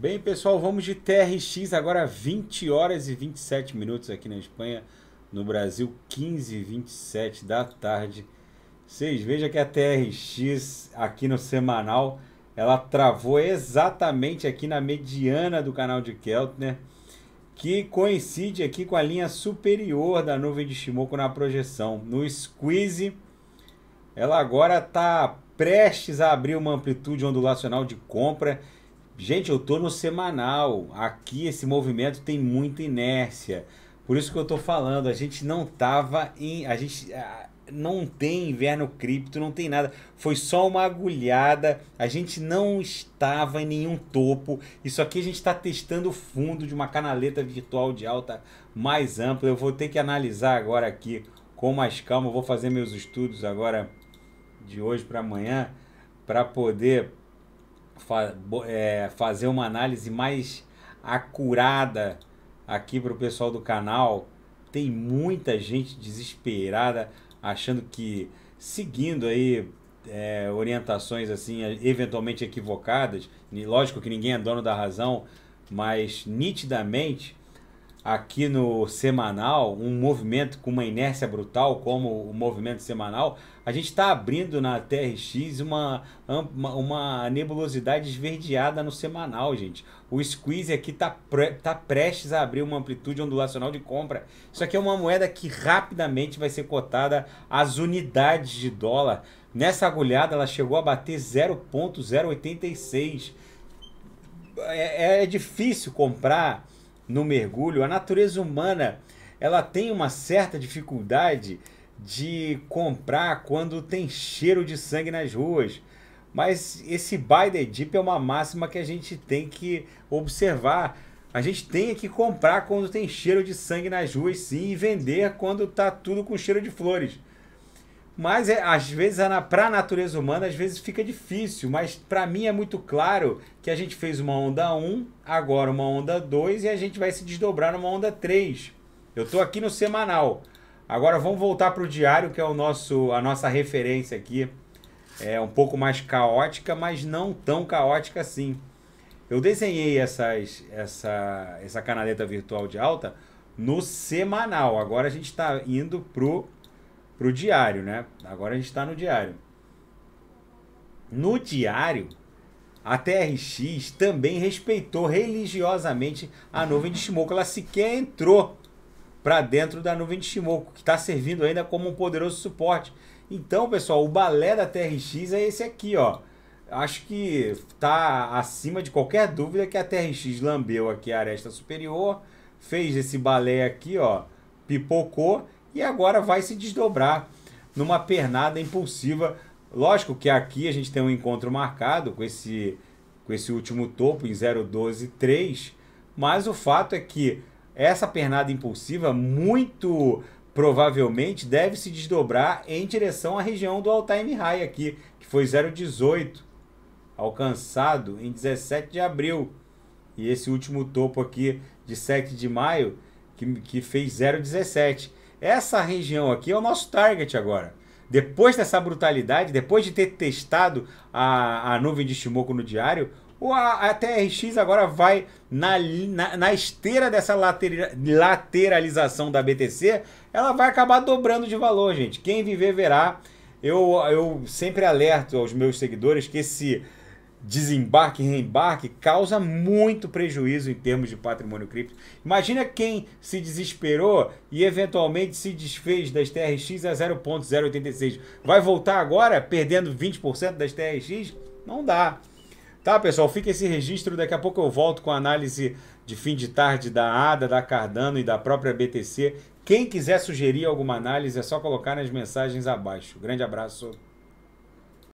Bem, pessoal, vamos de TRX agora 20 horas e 27 minutos aqui na Espanha, no Brasil 15 e 27 da tarde. Vocês vejam que a TRX aqui no semanal, ela travou exatamente aqui na mediana do canal de Keltner, né? que coincide aqui com a linha superior da nuvem de Shimoku na projeção. No squeeze, ela agora está prestes a abrir uma amplitude ondulacional de compra Gente, eu tô no semanal. Aqui esse movimento tem muita inércia. Por isso que eu tô falando, a gente não tava em. A gente não tem inverno cripto, não tem nada. Foi só uma agulhada. A gente não estava em nenhum topo. Isso aqui a gente está testando o fundo de uma canaleta virtual de alta mais ampla. Eu vou ter que analisar agora aqui com mais calma. Eu vou fazer meus estudos agora de hoje para amanhã para poder fa é, fazer uma análise mais acurada aqui para o pessoal do canal. Tem muita gente desesperada achando que seguindo aí é, orientações assim eventualmente equivocadas, lógico que ninguém é dono da razão, mas nitidamente aqui no semanal, um movimento com uma inércia brutal, como o movimento semanal, a gente está abrindo na TRX uma, uma, uma nebulosidade esverdeada no semanal, gente. O squeeze aqui está pre, tá prestes a abrir uma amplitude ondulacional de compra. Isso aqui é uma moeda que rapidamente vai ser cotada às unidades de dólar. Nessa agulhada, ela chegou a bater 0,086. É, é difícil comprar no mergulho, a natureza humana ela tem uma certa dificuldade de comprar quando tem cheiro de sangue nas ruas. Mas esse buy the dip é uma máxima que a gente tem que observar. A gente tem que comprar quando tem cheiro de sangue nas ruas, sim, e vender quando tá tudo com cheiro de flores. Mas é, às vezes, para a natureza humana, às vezes fica difícil. Mas para mim é muito claro que a gente fez uma onda 1, agora uma onda 2 e a gente vai se desdobrar numa onda 3. Eu estou aqui no semanal. Agora vamos voltar para o diário, que é o nosso, a nossa referência aqui. É um pouco mais caótica, mas não tão caótica assim. Eu desenhei essas, essa, essa canaleta virtual de alta no semanal. Agora a gente está indo pro pro diário, né? Agora a gente está no diário. No diário, a TRX também respeitou religiosamente a nuvem de Shimoku. Ela sequer entrou para dentro da nuvem de Shimoku, que está servindo ainda como um poderoso suporte. Então, pessoal, o balé da TRX é esse aqui, ó. Acho que está acima de qualquer dúvida que a TRX lambeu aqui a aresta superior, fez esse balé aqui, ó, pipocou e agora vai se desdobrar numa pernada impulsiva. Lógico que aqui a gente tem um encontro marcado com esse, com esse último topo em 0,12,3, mas o fato é que essa pernada impulsiva muito provavelmente deve se desdobrar em direção à região do all-time high aqui, que foi 0,18, alcançado em 17 de abril. E esse último topo aqui de 7 de maio, que, que fez 0,17. Essa região aqui é o nosso target agora. Depois dessa brutalidade, depois de ter testado a, a nuvem de Shimoku no diário, o, a, a TRX agora vai na, na, na esteira dessa later, lateralização da BTC, ela vai acabar dobrando de valor, gente. Quem viver verá. Eu, eu sempre alerto aos meus seguidores que esse desembarque, reembarque, causa muito prejuízo em termos de patrimônio cripto. Imagina quem se desesperou e eventualmente se desfez das TRX a 0.086. Vai voltar agora perdendo 20% das TRX? Não dá. Tá, pessoal? Fica esse registro. Daqui a pouco eu volto com a análise de fim de tarde da ADA, da Cardano e da própria BTC. Quem quiser sugerir alguma análise é só colocar nas mensagens abaixo. Grande abraço.